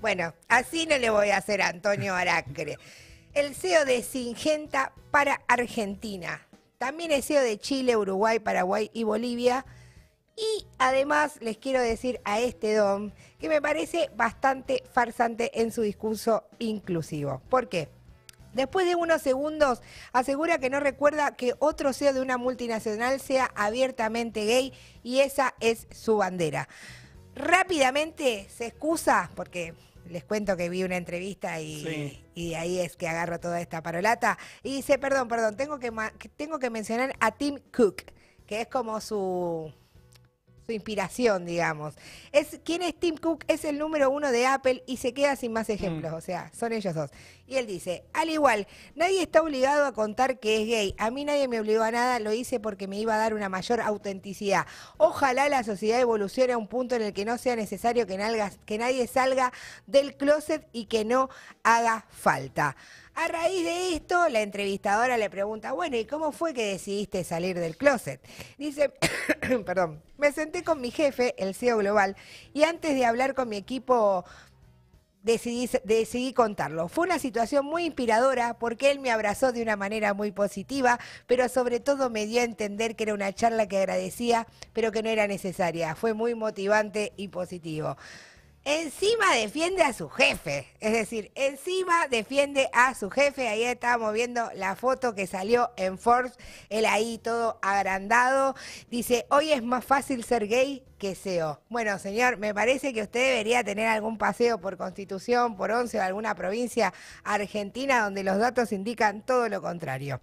Bueno, así no le voy a hacer a Antonio Aracre. El CEO de Singenta para Argentina. También es CEO de Chile, Uruguay, Paraguay y Bolivia. Y además les quiero decir a este don que me parece bastante farsante en su discurso inclusivo. ¿Por qué? Después de unos segundos, asegura que no recuerda que otro CEO de una multinacional sea abiertamente gay y esa es su bandera. Rápidamente se excusa, porque les cuento que vi una entrevista y, ahí es que agarro toda esta parolata. Y dice, perdón, perdón, tengo que, tengo que mencionar a Tim Cook, que es como su su inspiración, digamos. Es, ¿Quién es Tim Cook? Es el número uno de Apple y se queda sin más ejemplos, mm. o sea, son ellos dos. Y él dice, al igual, nadie está obligado a contar que es gay. A mí nadie me obligó a nada, lo hice porque me iba a dar una mayor autenticidad. Ojalá la sociedad evolucione a un punto en el que no sea necesario que, que nadie salga del closet y que no haga falta. A raíz de esto, la entrevistadora le pregunta, bueno, ¿y cómo fue que decidiste salir del closet? Dice, perdón, me senté con mi jefe, el CEO Global, y antes de hablar con mi equipo Decidí, decidí, contarlo. Fue una situación muy inspiradora porque él me abrazó de una manera muy positiva, pero sobre todo me dio a entender que era una charla que agradecía, pero que no era necesaria. Fue muy motivante y positivo encima defiende a su jefe. Es decir, encima defiende a su jefe. Ahí estábamos viendo la foto que salió en Forbes, él ahí todo agrandado. Dice, hoy es más fácil ser gay que SEO. Bueno, señor, me parece que usted debería tener algún paseo por Constitución, por Once o alguna provincia argentina donde los datos indican todo lo contrario.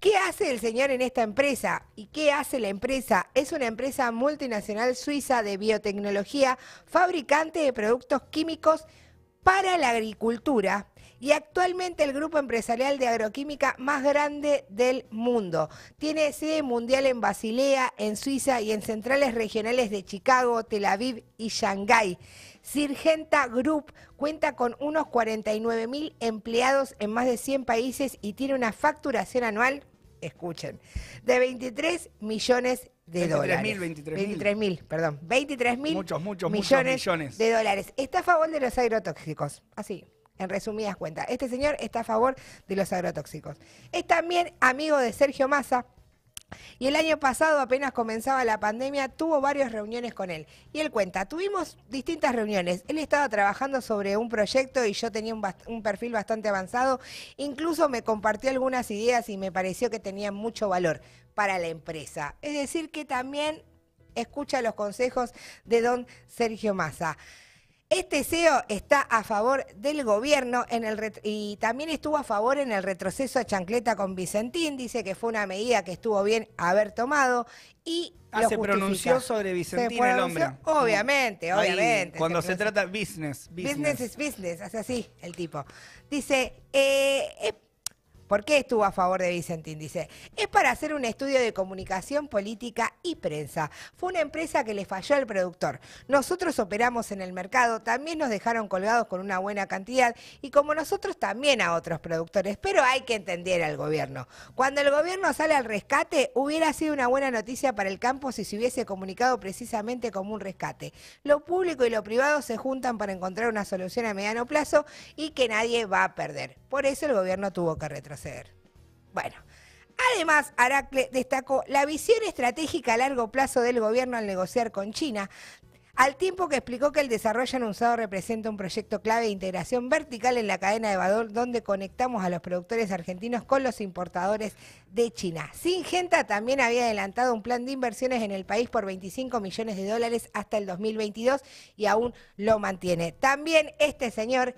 ¿Qué hace el señor en esta empresa? ¿Y qué hace la empresa? Es una empresa multinacional suiza de biotecnología, fabricante de productos químicos para la agricultura y actualmente el grupo empresarial de agroquímica más grande del mundo. Tiene sede mundial en Basilea, en Suiza y en centrales regionales de Chicago, Tel Aviv y Shanghái. Sirgenta Group cuenta con unos 49 mil empleados en más de 100 países y tiene una facturación anual escuchen, de 23 millones de dólares. Mil, 23 mil. 23 mil, perdón. 23 mil millones de dólares. Está a favor de los agrotóxicos. Así. En resumidas cuentas, este señor está a favor de los agrotóxicos. Es también amigo de Sergio Massa, y el año pasado, apenas comenzaba la pandemia, tuvo varias reuniones con él. Y él cuenta, tuvimos distintas reuniones. Él estaba trabajando sobre un proyecto y yo tenía un, perfil bastante avanzado. Incluso me compartió algunas ideas y me pareció que tenían mucho valor para la empresa. Es decir, que también escucha los consejos de don Sergio Massa. Este CEO está a favor del gobierno y también estuvo a favor en el retroceso a Chancleta con Vicentín. Dice que fue una medida que estuvo bien haber tomado y ah, se pronunció sobre Vicentín el hombre. Obviamente, obviamente. Cuando se, trata business, business. Business is business, hace así el tipo. Dice, eh, ¿Por qué estuvo a favor de Vicentín? Dice, es para hacer un estudio de comunicación política y prensa. Fue una empresa que le falló al productor. Nosotros operamos en el mercado, también nos dejaron colgados con una buena cantidad y como nosotros también a otros productores, pero hay que entender al gobierno. Cuando el gobierno sale al rescate, hubiera sido una buena noticia para el campo si se hubiese comunicado precisamente como un rescate. Lo público y lo privado se juntan para encontrar una solución a mediano plazo y que nadie va a perder. Por eso el gobierno tuvo que retroceder. Bueno, Además, Aracle destacó la visión estratégica a largo plazo del gobierno al negociar con China, al tiempo que explicó que el desarrollo anunciado representa un proyecto clave de integración vertical en la cadena de valor donde conectamos a los productores argentinos con los importadores de China. Singenta también había adelantado un plan de inversiones en el país por 25 millones de dólares hasta el 2022 y aún lo mantiene. También este señor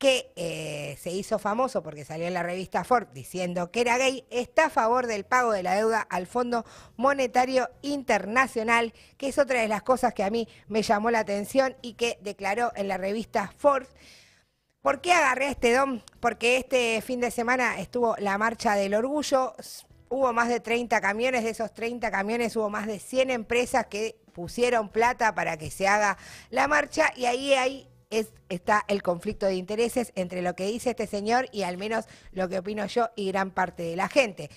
que eh, se hizo famoso porque salió en la revista Ford diciendo que era gay, está a favor del pago de la deuda al Fondo Monetario Internacional, que es otra de las cosas que a mí me llamó la atención y que declaró en la revista Ford. ¿Por qué agarré este don? Porque este fin de semana estuvo la marcha del orgullo, hubo más de 30 camiones, de esos 30 camiones hubo más de 100 empresas que pusieron plata para que se haga la marcha y ahí hay está el conflicto de intereses entre lo que dice este señor y al menos lo que opino yo y gran parte de la gente.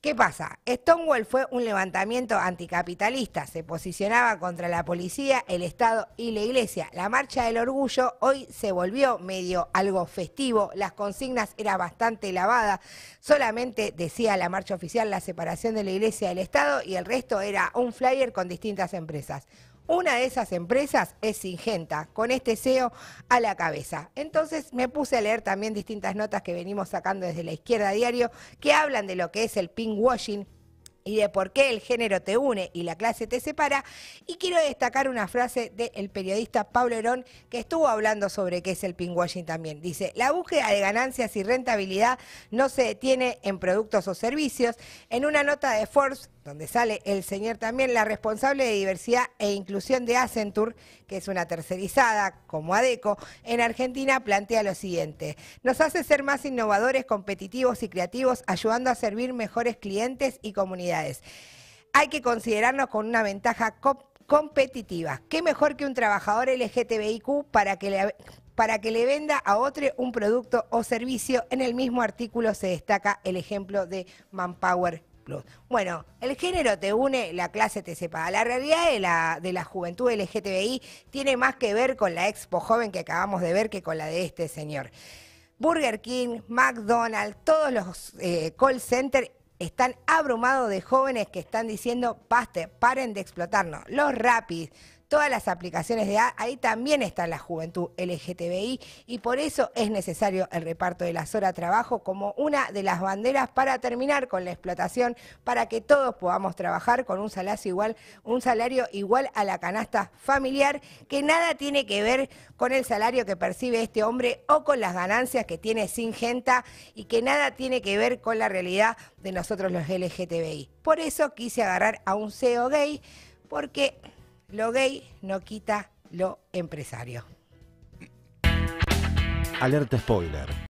¿Qué pasa? Stonewall fue un levantamiento anticapitalista, se posicionaba contra la policía, el Estado y la Iglesia. La marcha del orgullo hoy se volvió medio algo festivo, las consignas eran bastante lavadas, solamente decía la marcha oficial la separación de la Iglesia del Estado y el resto era un flyer con distintas empresas. Una de esas empresas es Singenta, con este CEO a la cabeza. Entonces me puse a leer también distintas notas que venimos sacando desde la izquierda diario que hablan de lo que es el pink y de por qué el género te une y la clase te separa. Y quiero destacar una frase del periodista Pablo Herón que estuvo hablando sobre qué es el pinkwashing también. Dice, la búsqueda de ganancias y rentabilidad no se detiene en productos o servicios. En una nota de Forbes donde sale el señor también, la responsable de diversidad e inclusión de Acentur, que es una tercerizada como ADECO, en Argentina plantea lo siguiente. Nos hace ser más innovadores, competitivos y creativos, ayudando a servir mejores clientes y comunidades. Hay que considerarnos con una ventaja competitiva. ¿Qué mejor que un trabajador LGTBIQ para que le, para que le venda a otro un producto o servicio? En el mismo artículo se destaca el ejemplo de Manpower bueno, el género te une, la clase te separa. La realidad de la, de la juventud LGTBI tiene más que ver con la expo joven que acabamos de ver que con la de este señor. Burger King, McDonald's, todos los eh, call centers están abrumados de jóvenes que están diciendo, paste, paren de explotarnos. Los rapis, todas las aplicaciones de A, ahí también está la juventud LGTBI y por eso es necesario el reparto de las horas de trabajo como una de las banderas para terminar con la explotación, para que todos podamos trabajar con un salario igual, un salario igual a la canasta familiar, que nada tiene que ver con el salario que percibe este hombre o con las ganancias que tiene sin Singenta y que nada tiene que ver con la realidad de nosotros los LGTBI. Por eso quise agarrar a un CEO gay, porque lo gay no quita lo empresario. Alerta spoiler.